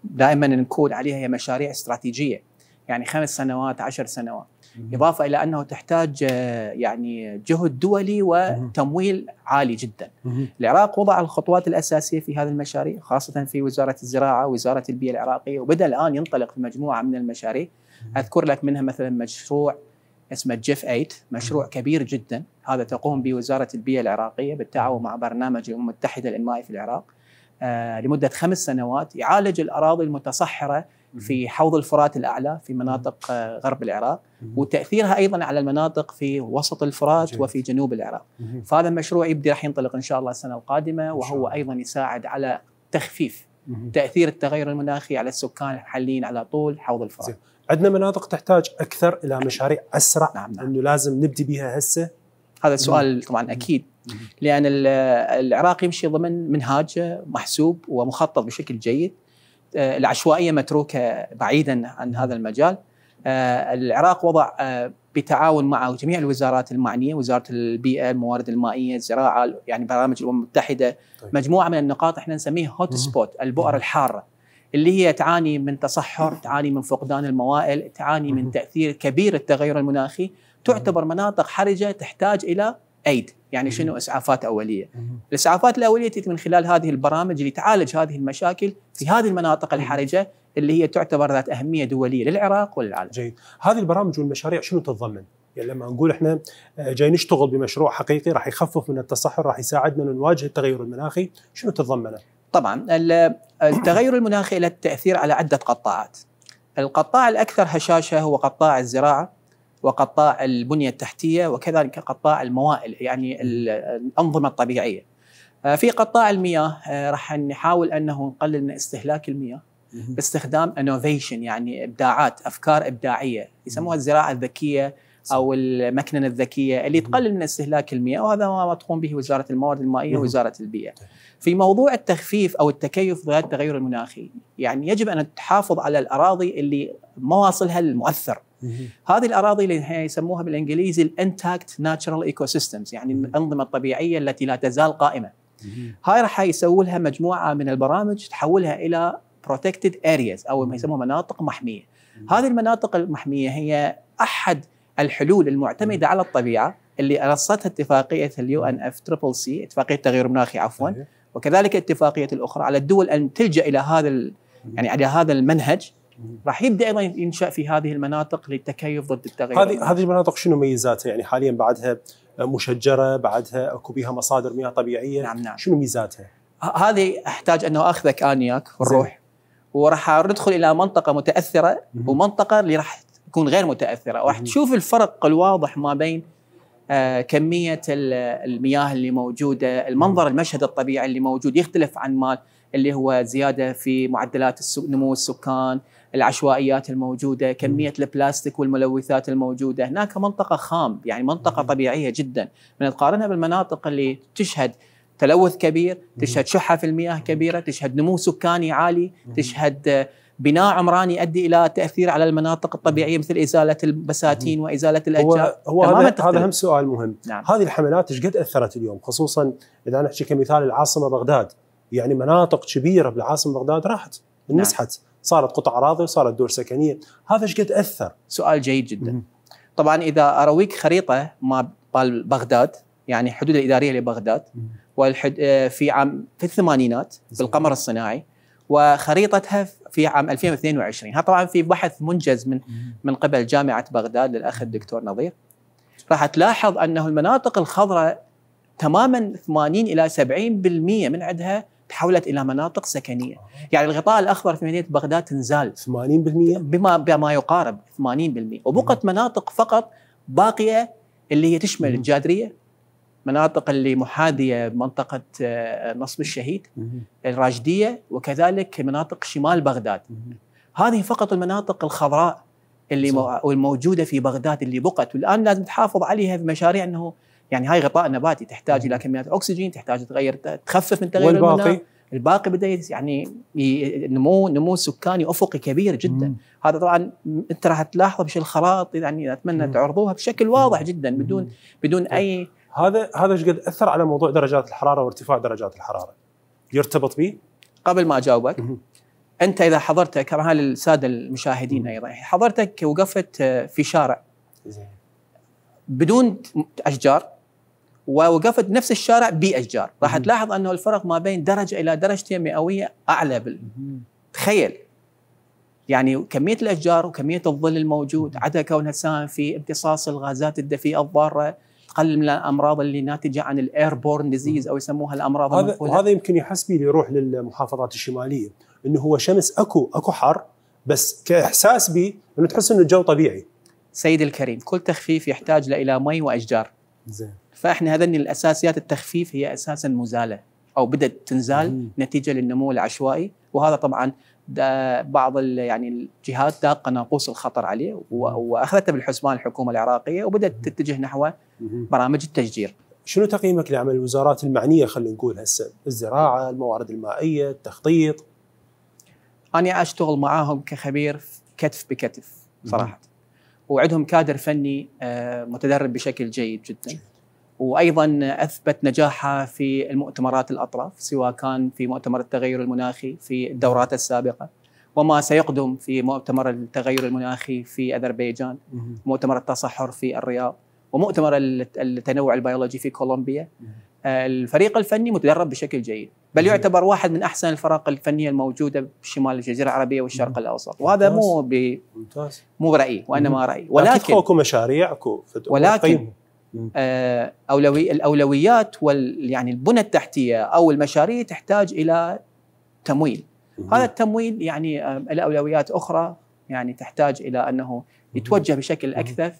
دائما نكون عليها هي مشاريع استراتيجيه يعني خمس سنوات عشر سنوات إضافة إلى أنه تحتاج آه، يعني جهد دولي وتمويل عالي جدا العراق وضع الخطوات الأساسية في هذه المشاريع خاصة في وزارة الزراعة وزارة البيئة العراقية وبدأ الآن ينطلق في مجموعة من المشاريع اذكر لك منها مثلا مشروع اسمه جيف 8 مشروع كبير جدا هذا تقوم به وزاره البيئه العراقيه بالتعاون مع برنامج الامم المتحده الانمائي في العراق آه، لمده خمس سنوات يعالج الاراضي المتصحره في حوض الفرات الاعلى في مناطق آه، غرب العراق وتاثيرها ايضا على المناطق في وسط الفرات وفي جنوب العراق فهذا المشروع يبدي راح ينطلق ان شاء الله السنه القادمه وهو ايضا يساعد على تخفيف تاثير التغير المناخي على السكان المحليين على طول حوض الفرات عندنا مناطق تحتاج اكثر الى مشاريع اسرع نعم نعم. انه لازم نبدي بها هسه هذا السؤال نعم. طبعا اكيد لان العراق يمشي ضمن منهاج محسوب ومخطط بشكل جيد آه، العشوائيه متروكه بعيدا عن هذا المجال آه، العراق وضع آه، بتعاون مع جميع الوزارات المعنيه وزاره البيئه الموارد المائيه الزراعه يعني برامج الامم المتحده طيب. مجموعه من النقاط احنا نسميها هوت سبوت البؤر الحاره اللي هي تعاني من تصحر تعاني من فقدان الموائل تعاني من تأثير كبير التغير المناخي تعتبر مناطق حرجة تحتاج إلى أيد يعني شنو إسعافات أولية الإسعافات الأولية تأتي من خلال هذه البرامج اللي تعالج هذه المشاكل في هذه المناطق الحرجة اللي هي تعتبر ذات أهمية دولية للعراق وللعالم جيد هذه البرامج والمشاريع شنو تتضمن؟ يعني لما نقول احنا آه، جاي نشتغل بمشروع حقيقي راح يخفف من التصحر راح يساعدنا نواجه التغير المناخي شنو تتضمنه طبعا التغير المناخي له التاثير على عده قطاعات. القطاع الاكثر هشاشه هو قطاع الزراعه وقطاع البنيه التحتيه وكذلك قطاع الموائل يعني الانظمه الطبيعيه. آه، في قطاع المياه آه، راح نحاول انه نقلل من استهلاك المياه باستخدام انوفيشن يعني ابداعات افكار ابداعيه يسموها الزراعه الذكيه او المكنه الذكيه اللي تقلل من استهلاك المياه وهذا ما تقوم به وزاره الموارد المائيه ووزاره البيئه. في موضوع التخفيف او التكيف ضد التغير المناخي، يعني يجب ان تحافظ على الاراضي اللي مواصلها المؤثر. هذه الاراضي اللي يسموها بالانجليزي الانتاكت ناتشرال ايكو سيستمز، يعني الانظمه الطبيعيه التي لا تزال قائمه. هاي راح يسوي لها مجموعه من البرامج تحولها الى بروتكتد ارياز او ما يسموها مناطق محميه. هذه المناطق المحميه هي احد الحلول المعتمده على الطبيعه اللي رصتها اتفاقيه اليو ان اف تريبل سي اتفاقيه التغير المناخي عفوا وكذلك اتفاقية الاخرى على الدول ان تلجا الى هذا يعني على هذا المنهج راح يبدا ايضا ينشا في هذه المناطق للتكيف ضد التغير هذه هذه المناطق شنو ميزاتها يعني حاليا بعدها مشجره بعدها اكو بها مصادر مياه طبيعيه نعم نعم شنو ميزاتها؟ هذه احتاج انه اخذك انياك ونروح وراح ندخل الى منطقه متاثره ومنطقه اللي راح تكون غير متاثره وراح تشوف الفرق الواضح ما بين آه، كميه المياه اللي موجوده، المنظر المشهد الطبيعي اللي موجود يختلف عن ما اللي هو زياده في معدلات نمو السكان، العشوائيات الموجوده، كميه البلاستيك والملوثات الموجوده، هناك منطقه خام يعني منطقه طبيعيه جدا، من تقارنها بالمناطق اللي تشهد تلوث كبير، تشهد شحه في المياه كبيره، تشهد نمو سكاني عالي، تشهد بناء عمراني يؤدي الى تاثير على المناطق الطبيعيه مثل ازاله البساتين وازاله الاشجار هو, هو هذا, هذا هم سؤال مهم نعم. هذه الحملات ايش قد اثرت اليوم خصوصا اذا نحكي كمثال العاصمه بغداد يعني مناطق كبيره بالعاصمه بغداد راحت انمسحت نعم. صارت قطع اراضي وصارت دور سكنيه هذا ايش قد اثر سؤال جيد جدا مم. طبعا اذا ارويك خريطه ما بغداد يعني الحدود الاداريه لبغداد والحد آه، في عام في الثمانينات بالقمر الصناعي وخريطتها في عام 2022 هذا طبعا في بحث منجز من من قبل جامعه بغداد للاخ الدكتور نظير راح تلاحظ انه المناطق الخضراء تماما 80 الى 70% من عندها تحولت الى مناطق سكنيه، يعني الغطاء الاخضر في مدينه بغداد تنزال 80% بما بما يقارب 80% وبقت مناطق فقط باقيه اللي هي تشمل الجادريه مناطق اللي محاذيه منطقه آه، نصب الشهيد الراجديه وكذلك مناطق شمال بغداد هذه فقط المناطق الخضراء اللي والموجوده الموجوده في بغداد اللي بقت والان لازم تحافظ عليها في مشاريع انه يعني هاي غطاء نباتي تحتاج الى كميات اكسجين تحتاج تغير تخفف من تغير والباقي المناخ الباقي بدا يعني نمو نمو سكاني افقي كبير جدا مم. هذا طبعا انت راح تلاحظه بشكل الخرائط يعني اتمنى مم. تعرضوها بشكل واضح جدا بدون بدون اي هذا هذا ايش قد اثر على موضوع درجات الحراره وارتفاع درجات الحراره يرتبط به قبل ما اجاوبك انت اذا حضرت كما للساده المشاهدين ايضا حضرتك وقفت آه، في شارع زين بدون اشجار ووقفت نفس الشارع باشجار راح تلاحظ انه الفرق ما بين درجه الى درجتين مئويه اعلى بال... تخيل يعني كميه الاشجار وكميه الظل الموجود عدا كونها تساهم في امتصاص الغازات الدفيئه الضاره تقلل من الامراض اللي ناتجه عن الايربورن ديزيز او يسموها الامراض هذا وهذا يمكن يحسبي اللي يروح للمحافظات الشماليه انه هو شمس اكو اكو حر بس كاحساس بي انه تحس انه الجو طبيعي سيد الكريم كل تخفيف يحتاج الى مي واشجار زين فاحنا هذني الاساسيات التخفيف هي اساسا مزاله او بدات تنزال مم. نتيجه للنمو العشوائي وهذا طبعا بعض يعني الجهات داقه ناقوس الخطر عليه واخذته بالحسبان الحكومه العراقيه وبدات تتجه نحو برامج التشجير. شنو تقييمك لعمل الوزارات المعنيه خلينا نقول هسه الزراعه، الموارد المائيه، التخطيط؟ انا اشتغل معاهم كخبير كتف بكتف صراحه. وعندهم كادر فني آه، متدرب بشكل جيد جدا. وايضا اثبت نجاحها في المؤتمرات الاطراف سواء كان في مؤتمر التغير المناخي في الدورات السابقه وما سيقدم في مؤتمر التغير المناخي في اذربيجان مؤتمر التصحر في الرياض ومؤتمر التنوع البيولوجي في كولومبيا آه، الفريق الفني متدرب بشكل جيد بل يعتبر واحد من احسن الفرق الفنيه الموجوده بشمال الجزيره العربيه والشرق الاوسط وهذا مو ب مو برايي وانما رايي ولكن اكو مشاريع اكو ولكن آه، أولوي الأولويات وال يعني البنى التحتية أو المشاريع تحتاج إلى تمويل هذا التمويل يعني آه، الأولويات أخرى يعني تحتاج إلى أنه يتوجه بشكل أكثر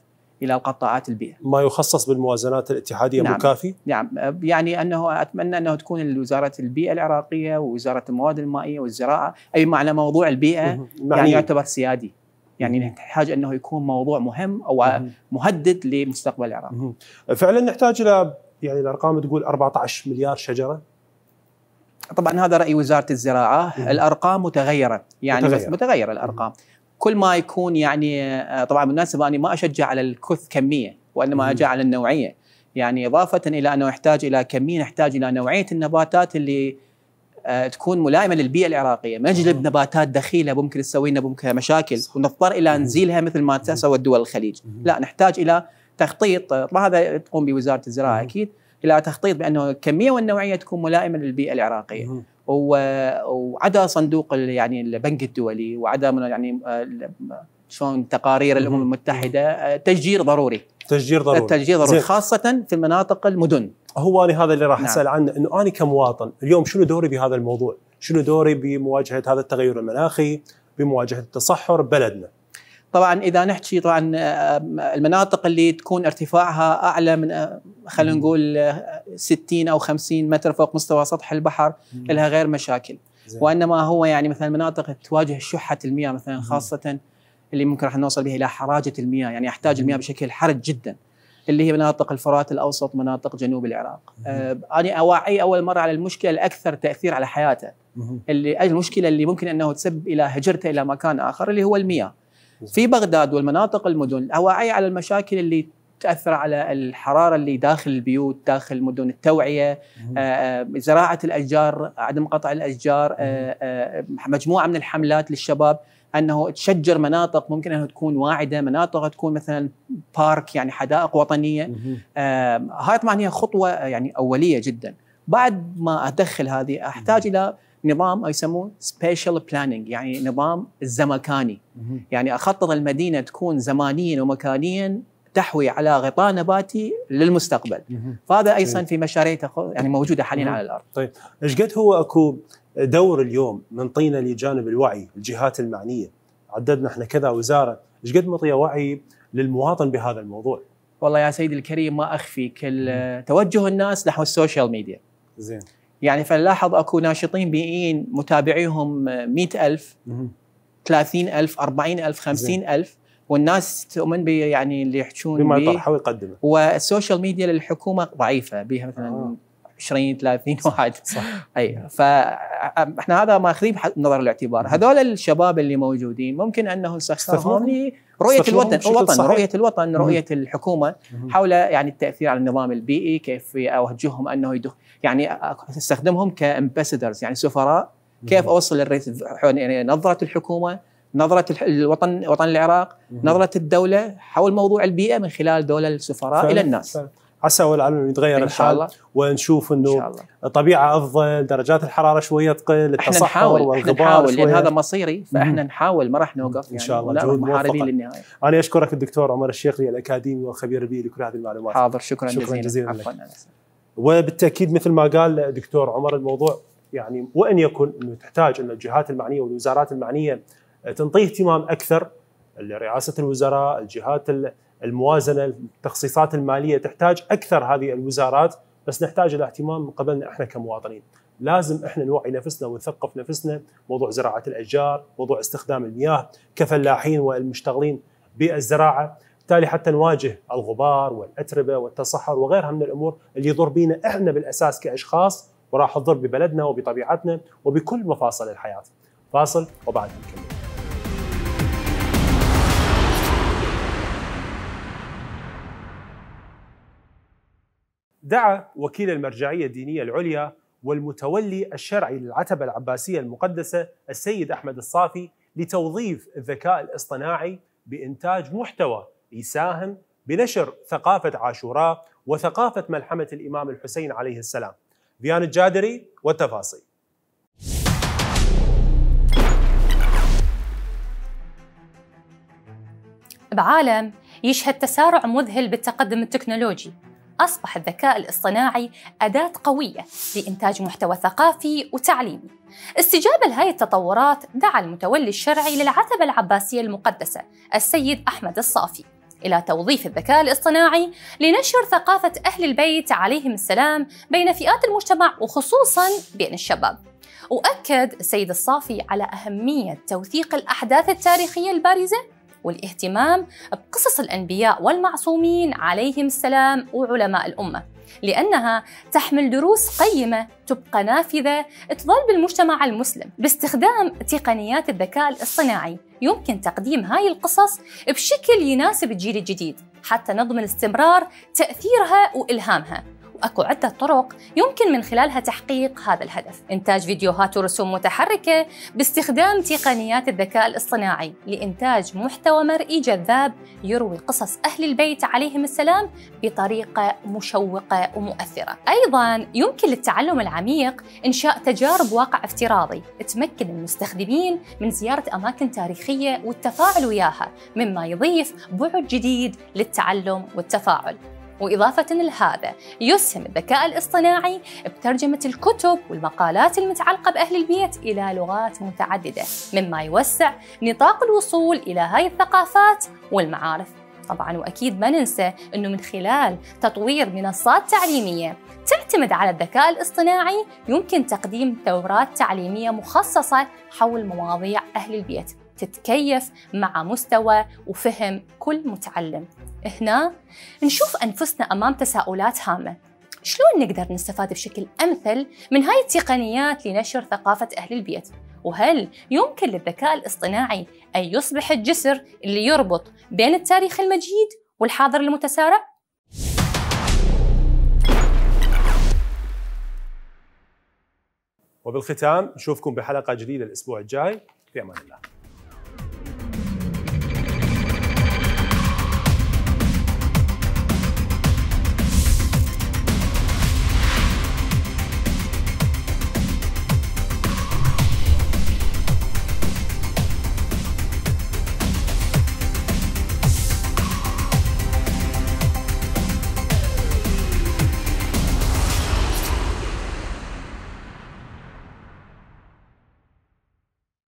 الى قطاعات البيئه. ما يخصص بالموازنات الاتحاديه نعم. مكافي؟ نعم آه، يعني انه اتمنى انه تكون وزاره البيئه العراقيه ووزاره المواد المائيه والزراعه اي معنى موضوع البيئه مم. يعني يعتبر سيادي. يعني نحتاج انه يكون موضوع مهم او مهدد لمستقبل العراق فعلا نحتاج الى يعني الارقام تقول 14 مليار شجره طبعا هذا راي وزاره الزراعه الارقام متغيره يعني متغيرة, متغيرة الارقام مم. كل ما يكون يعني آه، طبعا بالمناسبه اني ما اشجع على الكث كميه وانما اجي على النوعيه يعني اضافه الى انه يحتاج الى كميه نحتاج الى نوعيه النباتات اللي آه، تكون ملائمه للبيئه العراقيه، ما نجلب نباتات دخيله ممكن تسوي لنا ممكن مشاكل ونضطر الى نزيلها مثل ما تسوى دول الخليج، لا نحتاج الى تخطيط وهذا آه، تقوم بوزاره الزراعه اكيد الى تخطيط بانه الكميه والنوعيه تكون ملائمه للبيئه العراقيه. وعدا صندوق يعني البنك الدولي وعدا يعني آه، شلون تقارير الامم المتحده تشجير ضروري تشجير ضروري التشجير ضروري خاصه في المناطق المدن هو انا هذا اللي راح نعم. اسال عنه انه انا كمواطن اليوم شنو دوري بهذا الموضوع؟ شنو دوري بمواجهه هذا التغير المناخي؟ بمواجهه التصحر بلدنا؟ طبعا اذا نحكي طبعا المناطق اللي تكون ارتفاعها اعلى من خلينا نقول 60 آه، او 50 متر فوق مستوى سطح البحر لها غير مشاكل زي. وانما هو يعني مثلا مناطق تواجه شحه المياه مثلا خاصه اللي ممكن راح نوصل بها الى حراجه المياه يعني احتاج المياه بشكل حرج جدا اللي هي مناطق الفرات الاوسط مناطق جنوب العراق آه، انا اواعي اول مره على المشكله الاكثر تاثير على حياته اللي المشكله اللي ممكن انه تسبب الى هجرته الى مكان اخر اللي هو المياه في بغداد والمناطق المدن اواعي على المشاكل اللي تاثر على الحراره اللي داخل البيوت داخل المدن التوعيه آه، آه، زراعه الاشجار عدم قطع الاشجار مجموعه من الحملات للشباب انه تشجر مناطق ممكن انها تكون واعده، مناطق تكون مثلا بارك يعني حدائق وطنيه. آه هاي طبعا هي خطوه يعني اوليه جدا. بعد ما ادخل هذه احتاج الى نظام او يسموه سبيشال بلاننج يعني نظام الزمكاني يعني اخطط المدينه تكون زمانيا ومكانيا تحوي على غطاء نباتي للمستقبل فهذا ايضا في مشاريع يعني موجوده حاليا على الارض طيب ايش قد هو اكو دور اليوم من طينا لجانب الوعي الجهات المعنيه عددنا احنا كذا وزاره ايش قد معطيه وعي للمواطن بهذا الموضوع والله يا سيدي الكريم ما اخفيك توجه الناس نحو السوشيال ميديا زين يعني فنلاحظ اكو ناشطين بيئيين متابعيهم 100000 30000 40000 50000 والناس تؤمن بي يعني اللي يحجون بما يطرحه ويقدمه والسوشيال ميديا للحكومه ضعيفه بها مثلا آه. 20 30 واحد صح اي فاحنا هذا ماخذين نظر الاعتبار هذول الشباب اللي موجودين ممكن انه يستخدمون لرؤيه الوطن الوطن رؤيه الوطن رؤيه الحكومه حول يعني التاثير على النظام البيئي كيف اوجههم انه يدخ يعني استخدمهم كامباسدرز يعني سفراء كيف اوصل الرئيس يعني نظره الحكومه نظرة الوطن وطن العراق، نظرة الدولة حول موضوع البيئة من خلال دول السفراء إلى الناس. فعلا. عسى والعلم يتغير الحال الله. ونشوف انه إن طبيعه افضل درجات الحراره شويه تقل التصحر نحاول. والغبار احنا نحاول شوية. لان هذا مصيري فاحنا نحاول ما راح نوقف يعني ان شاء الله جهود محاربين للنهايه انا اشكرك الدكتور عمر الشيخلي الاكاديمي والخبير البيئي لكل هذه المعلومات حاضر شكرا, شكرا جزيلا, عفوا وبالتاكيد مثل ما قال دكتور عمر الموضوع يعني وان يكن انه تحتاج ان الجهات المعنيه والوزارات المعنيه تنطيه اهتمام اكثر لرئاسه الوزراء الجهات الموازنه التخصيصات الماليه تحتاج اكثر هذه الوزارات بس نحتاج الى اهتمام من قبلنا احنا كمواطنين لازم احنا نوعي نفسنا ونثقف نفسنا موضوع زراعه الاشجار موضوع استخدام المياه كفلاحين والمشتغلين بالزراعه بالتالي حتى نواجه الغبار والاتربه والتصحر وغيرها من الامور اللي يضر بينا احنا بالاساس كاشخاص وراح تضر ببلدنا وبطبيعتنا وبكل مفاصل الحياه فاصل وبعد نكمل دعا وكيل المرجعية الدينية العليا والمتولي الشرعي للعتبة العباسية المقدسة السيد أحمد الصافي لتوظيف الذكاء الاصطناعي بإنتاج محتوى يساهم بنشر ثقافة عاشوراء وثقافة ملحمة الإمام الحسين عليه السلام ذيان الجادري والتفاصيل بعالم يشهد تسارع مذهل بالتقدم التكنولوجي أصبح الذكاء الاصطناعي أداة قوية لإنتاج محتوى ثقافي وتعليمي. استجابة لهذه التطورات دعا المتولي الشرعي للعتبة العباسية المقدسة السيد أحمد الصافي إلى توظيف الذكاء الاصطناعي لنشر ثقافة أهل البيت عليهم السلام بين فئات المجتمع وخصوصا بين الشباب. وأكد السيد الصافي على أهمية توثيق الأحداث التاريخية البارزة والاهتمام بقصص الأنبياء والمعصومين عليهم السلام وعلماء الأمة لأنها تحمل دروس قيمة تبقى نافذة تظل بالمجتمع المسلم باستخدام تقنيات الذكاء الاصطناعي يمكن تقديم هاي القصص بشكل يناسب الجيل الجديد حتى نضمن استمرار تأثيرها وإلهامها أكو عدة طرق يمكن من خلالها تحقيق هذا الهدف إنتاج فيديوهات ورسوم متحركة باستخدام تقنيات الذكاء الاصطناعي لإنتاج محتوى مرئي جذاب يروي قصص أهل البيت عليهم السلام بطريقة مشوقة ومؤثرة أيضا يمكن للتعلم العميق إنشاء تجارب واقع افتراضي تمكن المستخدمين من زيارة أماكن تاريخية والتفاعل وياها مما يضيف بعد جديد للتعلم والتفاعل وإضافة لهذا يسهم الذكاء الاصطناعي بترجمة الكتب والمقالات المتعلقة بأهل البيت إلى لغات متعددة مما يوسع نطاق الوصول إلى هاي الثقافات والمعارف طبعا واكيد ما ننسى انه من خلال تطوير منصات تعليميه تعتمد على الذكاء الاصطناعي يمكن تقديم دورات تعليميه مخصصه حول مواضيع اهل البيت تتكيف مع مستوى وفهم كل متعلم هنا نشوف أنفسنا أمام تساؤلات هامة شلون نقدر نستفاد بشكل أمثل من هاي التقنيات لنشر ثقافة أهل البيت وهل يمكن للذكاء الاصطناعي أن يصبح الجسر اللي يربط بين التاريخ المجيد والحاضر المتسارع؟ وبالختام نشوفكم بحلقة جديدة الأسبوع الجاي في أمان الله